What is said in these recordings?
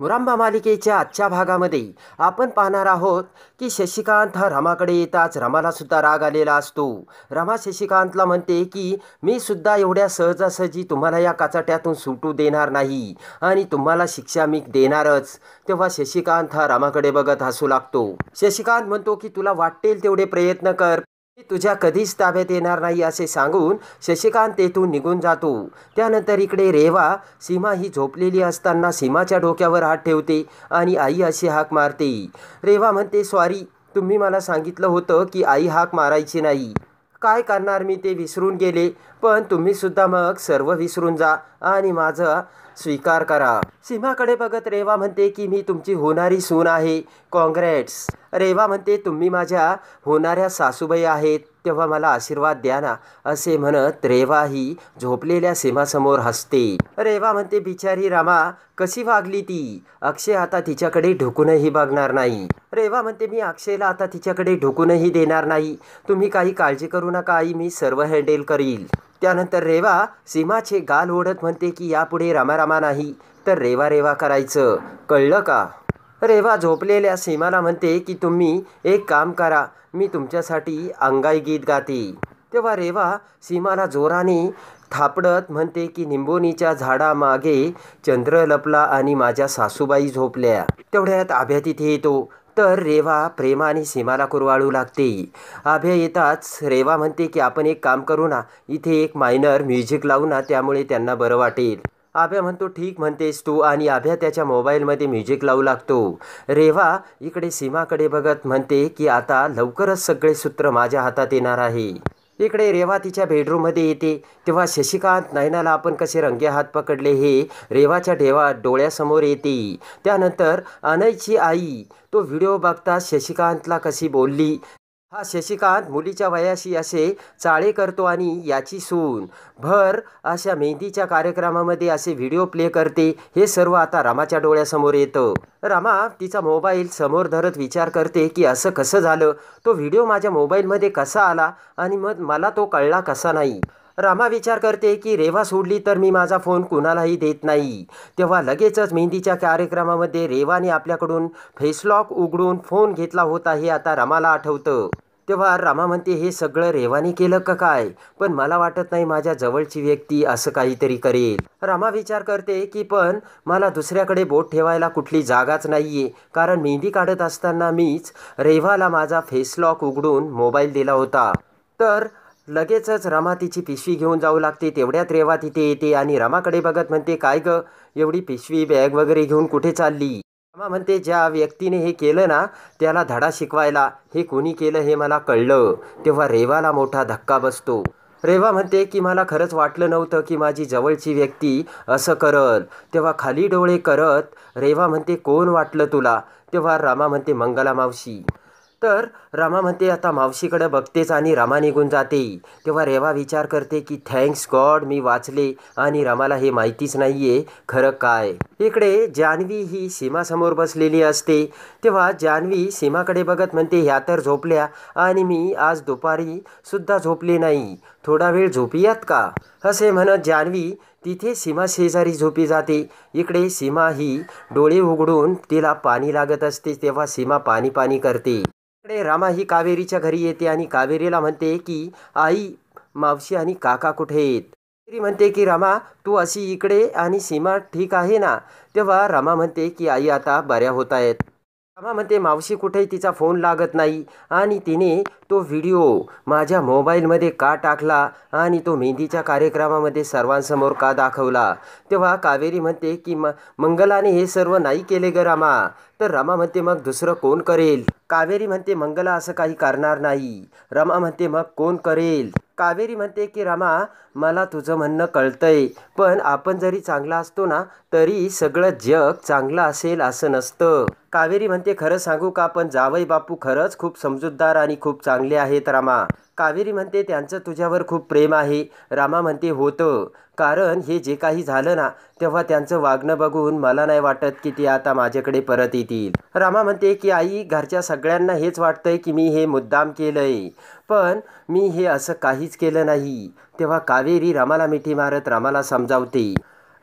मुरांबा मालिकेच्या आजच्या भागामध्ये आपण पाहणार आहोत की शशिकांत हा रमाकडे येताच रमाला सुद्धा राग आलेला असतो रमा शशिकांतला म्हणते की मी सुद्धा एवढ्या सहजासहजी तुम्हाला या काचाट्यातून सुटू देणार नाही आणि तुम्हाला शिक्षा मी देणारच तेव्हा शशिकांत हा रमाकडे बघत हसू लागतो शशिकांत म्हणतो की तुला वाटेल तेवढे प्रयत्न कर तुझ्या कधीच ताब्यात येणार नाही असे सांगून शशिकांत तेथून निघून जातो त्यानंतर इकडे रेवा सीमा ही झोपलेली असताना सीमाच्या डोक्यावर हात ठेवते आणि आई अशी हाक मारते रेवा म्हणते सॉरी तुम्ही मला सांगितलं होतं की आई हाक मारायची नाही काय करणार मी ते विसरून गेले पण तुम्ही सुद्धा मग सर्व विसरून जा आणि माझ स्वीकार करा सीमाकडे बघत रेवा म्हणते की मी तुमची होणारी सून आहे काँग्रेट्स रेवा म्हणते तुम्ही माझ्या होणाऱ्या सासूबाई आहेत तेव्हा मला आशीर्वाद द्या ना असे म्हणत रेवा ही झोपलेल्या सीमासमोर हसते रेवा म्हणते बिचारी रामा कशी वागली ती अक्षय आता तिच्याकडे ढुकूनही बघणार नाही रेवा म्हणते मी अक्षयला आता तिच्याकडे ढुकूनही देणार नाही तुम्ही काही काळजी करू नका आई मी सर्व हँडेल करील त्यानंतर रेवा सीमाचे गाल ओढत म्हणते की यापुढे रामारामा नाही तर रेवा रेवा करायचं कळलं का रेवा झोपलेल्या सीमाला म्हणते की तुम्ही एक काम करा मी तुमच्यासाठी अंगाई गीत गाते तेव्हा रेवा सीमाला जोराने थापडत म्हणते की निंबोनीच्या झाडामागे चंद्र लपला आणि माझ्या सासूबाई झोपल्या तेवढ्यात आभ्या तिथे येतो तर रेवा प्रेमाने सीमाला कुरवाळू लागते आभ्या येताच रेवा म्हणते की आपण एक काम करू ना इथे एक मायनर म्युझिक लावू ना त्यामुळे त्यांना बरं वाटेल आभ्या म्हणतो ठीक म्हणतेस तू आणि आभ्या त्याच्या मोबाईलमध्ये म्युझिक लावू लागतो रेवा इकडे सीमाकडे बघत म्हणते की आता लवकरच सगळे सूत्र माझ्या हातात येणार आहे इकडे रेवा तिच्या बेडरूममध्ये येते तेव्हा शशिकांत नयनाला आपण कसे रंगे हात पकडले हे रेवाच्या ढेवा डोळ्यासमोर येते त्यानंतर अनयची आई तो व्हिडिओ बघता शशिकांतला कशी बोलली हा शशिकांत मुलीच्या वयाशी असे चाळे करतो आणि याची सून भर अशा मेहंदीच्या कार्यक्रमामध्ये असे व्हिडिओ प्ले करते हे सर्व आता रामाच्या डोळ्यासमोर येतं रामा तिचा मोबाईल समोर धरत विचार करते की असं कसं झालं तो व्हिडिओ माझ्या मोबाईलमध्ये कसा आला आणि मग मला तो कळला कसा नाही रामा विचार करते की रेवा सोडली तर मी माझा फोन कुणालाही देत नाही तेव्हा लगेचच मेहंदीच्या कार्यक्रमामध्ये रेवाने आपल्याकडून फेसलॉक उघडून फोन घेतला होता हे आता रामाला आठवतं तेव्हा रामा म्हणते हे सगळं रेवाने केलं का काय पण मला वाटत नाही माझ्या जवळची व्यक्ती असं काहीतरी करेल रामा विचार करते की पण मला दुसऱ्याकडे बोट ठेवायला कुठली जागाच नाही आहे कारण मेहंदी काढत असताना मीच रेवाला माझा फेसलॉक उघडून मोबाईल दिला होता तर लगेचच रमा तिची पिशवी घेऊन जाऊ लागते तेवढ्यात रेवा तिथे येते आणि रमाकडे बघत म्हणते काय ग एवढी पिशवी बॅग वगैरे घेऊन कुठे चालली रमा म्हणते ज्या व्यक्तीने हे केलं ना त्याला धडा शिकवायला हे कोणी केलं हे मला कळलं तेव्हा रेवाला मोठा धक्का बसतो रेवा म्हणते की मला खरंच वाटलं नव्हतं की माझी जवळची व्यक्ती असं करल तेव्हा खाली डोळे करत रेवा म्हणते कोण वाटलं तुला तेव्हा रामा म्हणते मंगला मावशी तर रामा म्हणते आता मावशीकडे बघतेच आणि रमा निघून जाते तेव्हा रेवा विचार करते की थँक्स गॉड मी वाचले आणि रमाला हे माहितीच नाही आहे खरं काय इकडे जान्हवी ही सीमासमोर बसलेली असते तेव्हा जान्हवी सीमाकडे बघत म्हणते ह्या तर झोपल्या आणि मी आज दुपारी सुद्धा झोपले नाही थोडा वेळ झोपियात का असे म्हणत जान्हवी तिथे सीमा शेजारी झोपी जाते इकडे सीमा ही डोळे उघडून तिला पाणी लागत असते तेव्हा सीमा पाणी पाणी करते इकडे रामा ही कावेरीच्या घरी येते आणि कावेरीला म्हणते की आई मावशी आणि काका कुठे येत कावेरी म्हणते की रामा तू अशी इकडे आणि सीमा ठीक आहे ना तेव्हा रामा म्हणते की आई आता बऱ्या होत आहेत रामा म्हणते मावशी कुठे तिचा फोन लागत नाही आणि तिने तो व्हिडिओ माझ्या मोबाईलमध्ये का टाकला आणि तो मेहंदीच्या कार्यक्रमामध्ये सर्वांसमोर का दाखवला तेव्हा कावेरी म्हणते की म मंगलाने हे सर्व नाही केले ग रामा तर रमा म्हणते मग दुसरं कोण करेल कावेरी म्हणते मंगला असं काही करणार नाही रमा म्हणते मग कोण करेल कावेरी म्हणते की रमा मला तुझं म्हणणं कळतंय पण आपण जरी चांगला असतो ना तरी सगळं जग चांगलं असेल असं नसतं कावेरी म्हणते खरं सांगू का पण जावई बापू खरंच खूप समजूतदार आणि खूप चांगले आहेत रामा कावेरी म्हणते त्यांचं तुझ्यावर खूप प्रेम आहे रामा म्हणते होतं कारण हे जे काही झालं ना तेव्हा त्यांचं वागणं बघून मला नाही वाटत की ते आता माझ्याकडे परत येतील रामा म्हणते की आई घरच्या सगळ्यांना हेच वाटतंय की मी हे मुद्दाम केलंय पण मी हे असं काहीच केलं नाही तेव्हा कावेरी रामाला मिठी मारत रामाला समजावते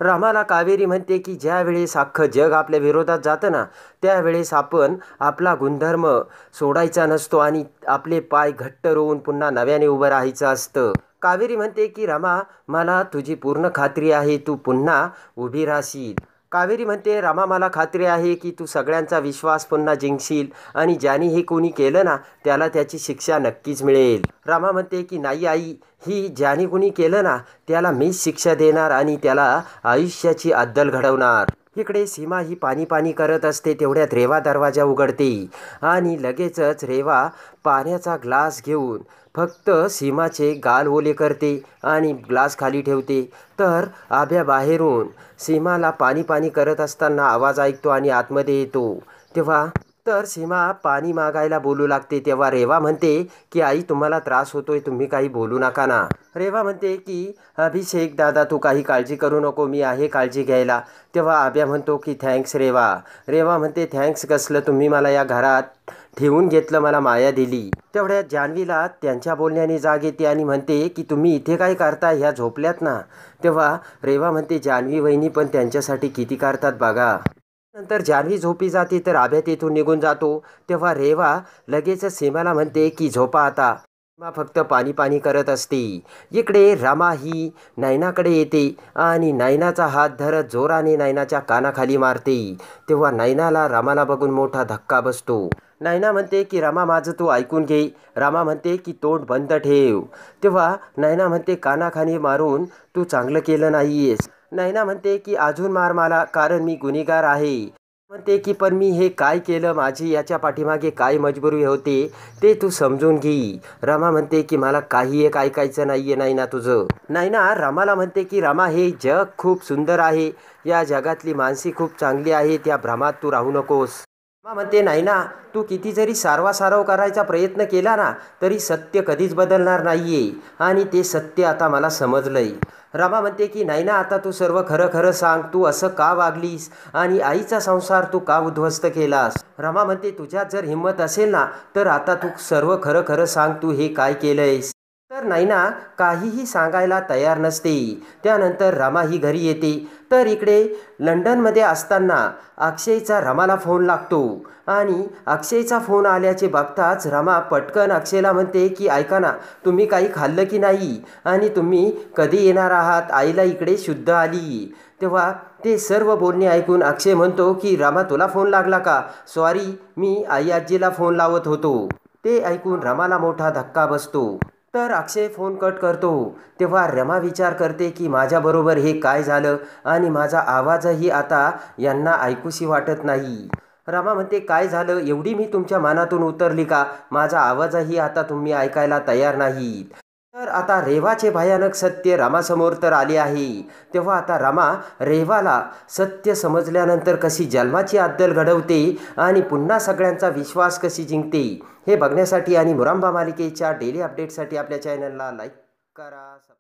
रामाला कावेरी म्हणते की ज्यावेळेस अख्खं जग आपल्या विरोधात जातं ना त्यावेळेस आपण आपला गुणधर्म सोडायचा नसतो आणि आपले पाय घट्ट रोवून पुन्हा नव्याने उभं राहायचं असतं कावेरी म्हणते की रामा मला तुझी पूर्ण खात्री आहे तू पुन्हा उभी राहशील कावेरी म्हणते रामा मला खात्री आहे की तू सगळ्यांचा विश्वास पुन्हा जिंकशील आणि ज्याने हे कोणी केलं ना त्याला त्याची शिक्षा नक्कीच मिळेल रामा म्हणते की नाही आई ही ज्याने कोणी केलं ना त्याला मीच शिक्षा देणार आणि त्याला आयुष्याची अद्दल घडवणार इकडे सीमा ही पाणी पाणी करत असते तेवढ्यात रेवा दरवाजा उघडते आणि लगेचच रेवा पाण्याचा ग्लास घेऊन फक्त सीमाचे गाल ओले करते आणि ग्लास खाली ठेवते तर आभ्या बाहेरून सीमाला पाणी पाणी करत असताना आवाज ऐकतो आणि आतमध्ये येतो तेव्हा तर सीमा पाणी मागायला बोलू लागते तेव्हा रेवा म्हणते की आई तुम्हाला त्रास होतोय तुम्ही काही बोलू नका ना रेवा म्हणते की अभिषेक दादा तू काही काळजी करू नको मी आहे काळजी घ्यायला तेव्हा आभ्या म्हणतो की थँक्स रेवा रेवा म्हणते थँक्स कसलं तुम्ही मला या घरात ठेवून घेतलं मला माया दिली तेवढ्या जान्हवीला त्यांच्या बोलण्याने जाग येते आणि म्हणते की तुम्ही इथे काय करता ह्या झोपल्यात ना तेव्हा रेवा म्हणते जान्हवी वहिनी पण त्यांच्यासाठी किती करतात बघा नंतर जान्हवी झोपी जाते तर आभ्या तिथून निघून जातो तेव्हा रेवा लगेच सीमाला म्हणते की झोपा आता सीमा फक्त पाणी पाणी करत असते इकडे रमा ही नैनाकडे येते आणि नैनाचा हात धरत जोराने नैनाच्या कानाखाली मारते तेव्हा नैनाला रामाला बघून मोठा धक्का बसतो नैना म्हणते की रमा माझं तू ऐकून घे रामा म्हणते की तोंड बंद ठेव तेव्हा नैना म्हणते कानाखाली मारून तू चांगलं केलं नाहीयेस नैना म्हणते की अजून मार मला कारण मी गुन्हेगार आहे म्हणते की पण मी हे काय केलं माझी याच्या पाठीमागे काय मजबुरी होते ते तू समजून घे रमा म्हणते की मला काही एक ऐकायचं नाही आहे ना तुझं ना रमाला म्हणते की रमा हे जग खूप सुंदर आहे या जगातली माणसी खूप चांगली आहे त्या भ्रमात तू राहू नकोस रमा म्हणते ना तू किती जरी सारवासारव करायचा प्रयत्न केला ना तरी सत्य कधीच बदलणार नाही आणि ते सत्य आता मला समजलंय रमा म्हणते की नाही ना आता तू सर्व खरं खरं सांग तू असं का वागलीस आणि आईचा संसार तू का उद्ध्वस्त केलास रमा म्हणते तुझ्यात जर हिंमत असेल ना तर आता तू सर्व खरं खरं सांग तू हे काय केलंयस तर नैना काहीही सांगायला तयार नसते त्यानंतर रमा ही घरी येते तर इकडे लंडनमध्ये असताना अक्षयचा रमाला फोन लागतो आणि अक्षयचा फोन आल्याचे बघताच रमा पटकन अक्षयला म्हणते की ऐका ना तुम्ही काही खाल्लं की नाही आणि तुम्ही कधी येणार आहात आईला इकडे शुद्ध आली तेव्हा ते सर्व बोलणे ऐकून अक्षय म्हणतो की रमा तुला फोन लागला का सॉरी मी आई आजीला फोन लावत होतो ते ऐकून रमाला मोठा धक्का बसतो तर अक्षय फोन कट करतो तेव्हा रमा विचार करते की माझ्याबरोबर हे काय झालं आणि माझा आवाजही आता यांना ऐकूशी वाटत नाही रमा म्हणते काय झालं एवढी मी तुमच्या मनातून उतरली का माझा आवाजही आता तुम्ही ऐकायला तयार नाहीत तर आता रेवाचे भयानक सत्य रामासमोर तर आले आहे तेव्हा आता रामा रेवाला सत्य समजल्यानंतर कशी जन्माची अद्दल घडवते आणि पुन्हा सगळ्यांचा विश्वास कशी जिंकते हे बघण्यासाठी आणि मुरांबा मालिकेच्या डेली अपडेटसाठी आपल्या चॅनलला लाईक करा